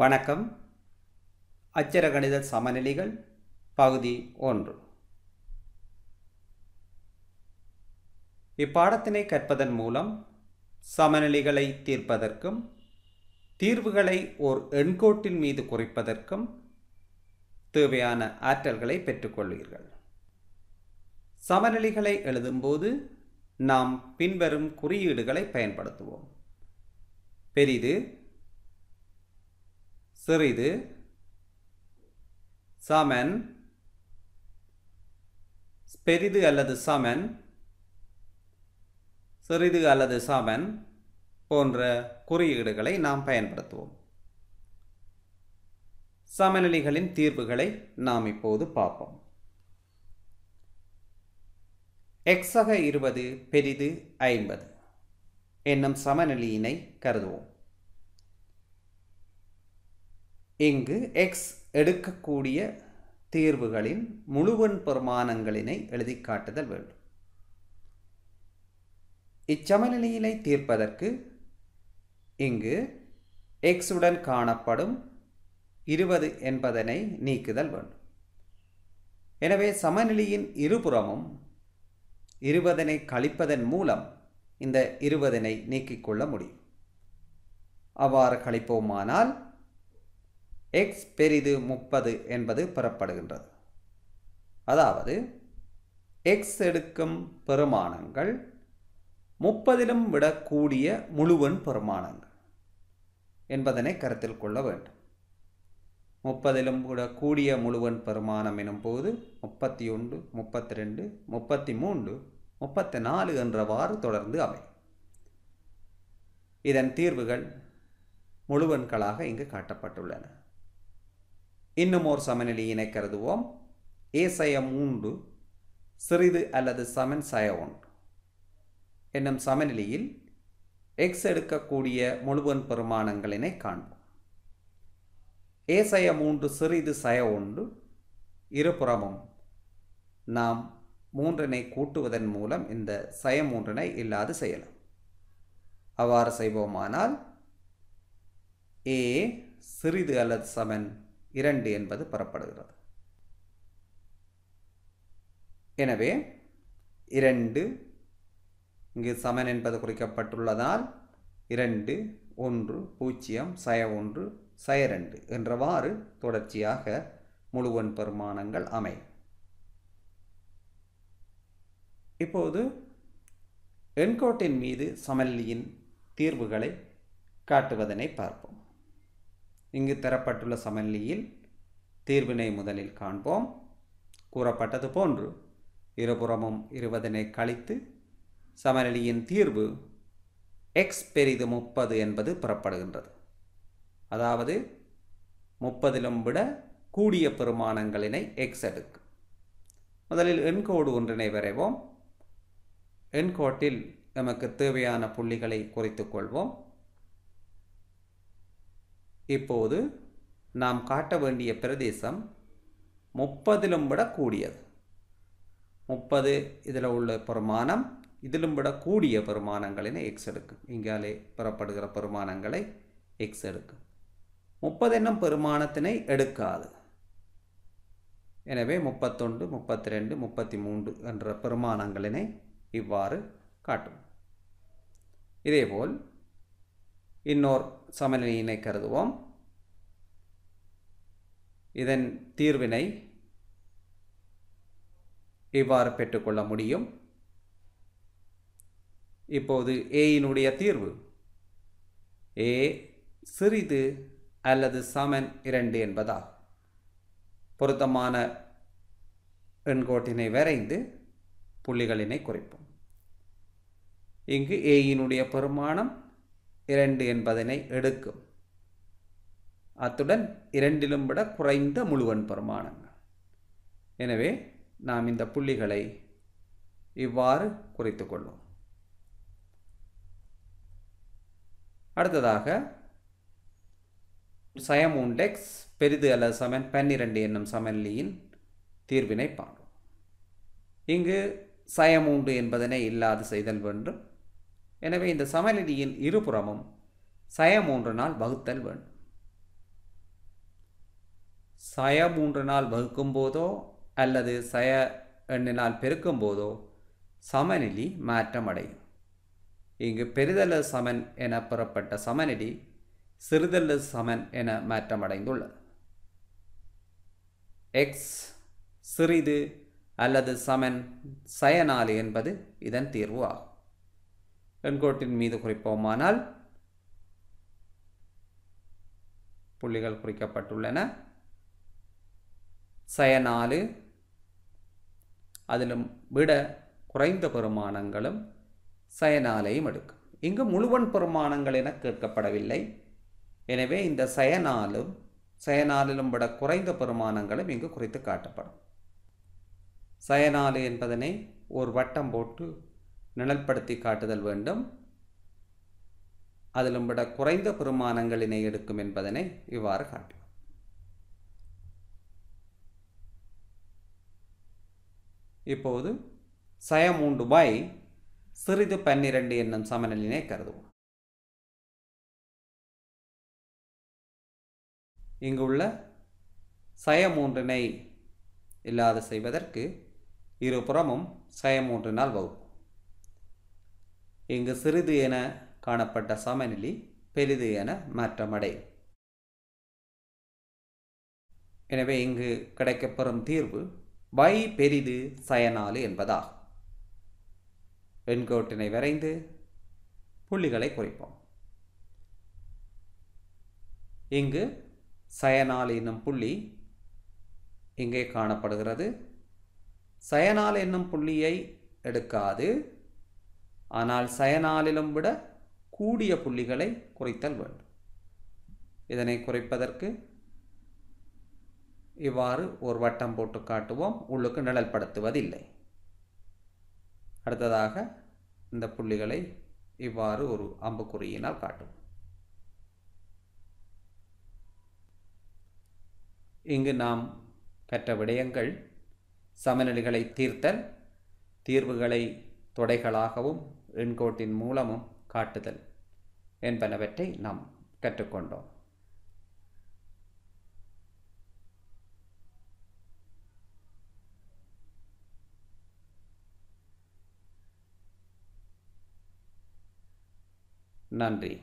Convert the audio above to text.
வணக்கம் அச்சரகணித சமநிலைகள் பகுதி ஒன்று இப்பாடத்தினை கற்பதன் மூலம் சமநிலைகளை தீர்ப்பதற்கும் தீர்வுகளை ஓர் எண்கோட்டின் மீது குறிப்பதற்கும் தேவையான ஆற்றல்களை பெற்றுக்கொள்வீர்கள் சமநிலைகளை எழுதும்போது நாம் பின்வரும் குறியீடுகளை பயன்படுத்துவோம் பெரிது சிறிது சமன் பெரிது அல்லது சமன் சிறிது அல்லது சமன் போன்ற குறியீடுகளை நாம் பயன்படுத்துவோம் சமநிலைகளின் தீர்வுகளை நாம் இப்போது பார்ப்போம் எக்ஸக இருபது பெரிது ஐம்பது என்னும் சமநிலையினை கருதுவோம் இங்கு எக்ஸ் எடுக்கக்கூடிய தீர்வுகளின் முழுவன் பிரமாணங்களினை எழுதி காட்டுதல் வேண்டும் இச்சமநிலையினை தீர்ப்பதற்கு இங்கு உடன் காணப்படும் இருபது என்பதனை நீக்குதல் வேண்டும் எனவே சமநிலையின் இருபுறமும் இருபதனை கழிப்பதன் மூலம் இந்த இருபதனை நீக்கிக் கொள்ள முடியும் அவ்வாறு கழிப்போமானால் எக்ஸ் பெரிது முப்பது என்பது பெறப்படுகின்றது அதாவது எக்ஸ் எடுக்கும் பெருமானங்கள் முப்பதிலும் விடக்கூடிய முழுவன் பெருமானங்கள் என்பதனை கருத்தில் கொள்ள வேண்டும் முப்பதிலும் விடக்கூடிய முழுவன் பெருமானம் எனும்போது முப்பத்தி ஒன்று முப்பத்தி ரெண்டு முப்பத்தி மூன்று முப்பத்தி நாலு என்றவாறு தொடர்ந்து அவை இதன் தீர்வுகள் முழுவன்களாக இங்கு காட்டப்பட்டுள்ளன இன்னும் ஒரு சமநிலையினை கருதுவோம் ஏ சய மூன்று சிறிது அல்லது சமன் சய ஒன்று என்னும் சமநிலையில் எக்ஸ் எடுக்கக்கூடிய முழுவன் பெருமானங்களினை காண்போம் ஏ சய மூன்று சிறிது சய ஒன்று இருபுறமும் நாம் மூன்றினை கூட்டுவதன் மூலம் இந்த சய மூன்றினை இல்லாது செய்யலாம் அவ்வாறு செய்வோமானால் ஏ சிறிது அல்லது சமன் இரண்டு என்பது பெறப்படுகிறது எனவே இரண்டு இங்கு சமன் என்பது குறிக்கப்பட்டுள்ளதால் இரண்டு ஒன்று பூஜ்ஜியம் சய ஒன்று சய ரெண்டு என்றவாறு தொடர்ச்சியாக முழுவன் பெருமானங்கள் அமை இப்போது எண்கோட்டின் மீது சமல்லியின் தீர்வுகளை காட்டுவதனை பார்ப்போம் இங்கு தரப்பட்டுள்ள சமநிலையில் தீர்வினை முதலில் காண்போம் கூறப்பட்டது போன்று இருபுறமும் இருபதனை கழித்து சமநிலையின் தீர்வு எக்ஸ் பெரிது முப்பது என்பது புறப்படுகின்றது அதாவது முப்பதிலும் விட கூடிய பெருமானங்களினை எக்ஸ் எடுக்கு முதலில் எண்கோடு ஒன்றினை வரைவோம் எண்கோட்டில் நமக்கு தேவையான புள்ளிகளை குறைத்துக்கொள்வோம் கொள்வோம் இப்போது நாம் காட்ட வேண்டிய பிரதேசம் முப்பதிலும் விட கூடியது முப்பது இதில் உள்ள பெருமானம் இதிலும் விட கூடிய பெருமானங்களினை எக்ஸ் எடுக்கும் இங்காலே பெறப்படுகிற பெருமானங்களை எக்ஸ் எடுக்கும் முப்பது என்னும் பெருமானத்தினை எடுக்காது எனவே முப்பத்தொன்று முப்பத்தி ரெண்டு முப்பத்தி மூன்று என்ற பெருமானங்களினை இவ்வாறு காட்டும் இதேபோல் இன்னோர் സമനിലയിനെ கருதுவோம் இதன் தீர்வினை இவ்வாறு பெற்றுக்கொள்ள முடியும் இப்போது ஏயினுடைய தீர்வு ஏ சிறிது அல்லது சமன் இரண்டு என்பதால் பொருத்தமான எண்கோட்டினை வரைந்து புள்ளிகளினை குறிப்போம் இங்கு ஏயினுடைய பெருமானம் இரண்டு என்பதனை எடுக்கும் அத்துடன் இரண்டிலும் விட குறைந்த முழுவன் பரிமாணங்கள் எனவே நாம் இந்த புள்ளிகளை இவ்வாறு குறைத்து கொள்வோம் அடுத்ததாக சயமூண்டெக்ஸ் பெரிது அல்ல சமன் பன்னிரண்டு என்னும் சமன்லியின் தீர்வினை பார்க்கும் இங்கு சயமூண்டு என்பதனை இல்லாது செய்தல் வேண்டும் எனவே இந்த சமநிதியின் இருபுறமும் சய மூன்று நாள் வகுத்தல் வேண்டும் சய மூன்று நாள் வகுக்கும் போதோ அல்லது சய எண்ணினால் பெருக்கும் போதோ சமநிலி மாற்றம் அடையும் இங்கு பெரிதல சமன் என பெறப்பட்ட சமநிலை சிறிதல சமன் என மாற்றமடைந்துள்ளது எக்ஸ் சிறிது அல்லது சமன் சயனாலி என்பது இதன் தீர்வு ஆகும் வெண்கோட்டின் மீது குறிப்போமானால் புள்ளிகள் குறிக்கப்பட்டுள்ளன சயனாலு அதிலும் விட குறைந்த பெருமானங்களும் சயனாலையும் எடுக்கும் இங்கு முழுவன் பெருமானங்கள் என கேட்கப்படவில்லை எனவே இந்த சயனாலும் சயனாலிலும் விட குறைந்த பெருமானங்களும் இங்கு குறித்து காட்டப்படும் சயனாலு என்பதனை ஒரு வட்டம் போட்டு நிழல்படுத்தி காட்டுதல் வேண்டும் அதிலும் விட குறைந்த பெருமானங்களினை எடுக்கும் என்பதனை இவ்வாறு காட்டும் இப்போது சயமூண்டு பாய் சிறிது பன்னிரண்டு என்னும் சமநிலையினை கருதுவோம் இங்குள்ள சயமூன்றினை இல்லாது செய்வதற்கு இருபுறமும் சயமூன்றினால் வகுப்போம் இங்கு சிறிது என காணப்பட்ட சமநிலை பெரிது என மாற்றமடையும் எனவே இங்கு கிடைக்கப்பெறும் தீர்வு வை பெரிது சயனாலு என்பதாகும் வெண்கோட்டினை வரைந்து புள்ளிகளை குறிப்போம் இங்கு சயனால் என்னும் புள்ளி இங்கே காணப்படுகிறது சயனால் என்னும் புள்ளியை எடுக்காது ஆனால் சயனாலிலும் விட கூடிய புள்ளிகளை குறைத்தல் வேண்டும் இதனை குறைப்பதற்கு இவ்வாறு ஒரு வட்டம் போட்டு காட்டுவோம் உள்ளுக்கு நிழல்படுத்துவதில்லை அடுத்ததாக இந்த புள்ளிகளை இவ்வாறு ஒரு அம்புக்குறியினால் காட்டுவோம் இங்கு நாம் கற்ற விடயங்கள் சமநிலைகளை தீர்த்தல் தீர்வுகளை தொடைகளாகவும் எண்கோட்டின் மூலமும் காட்டுதல் என்பனவற்றை நாம் கற்றுக்கொண்டோம் நன்றி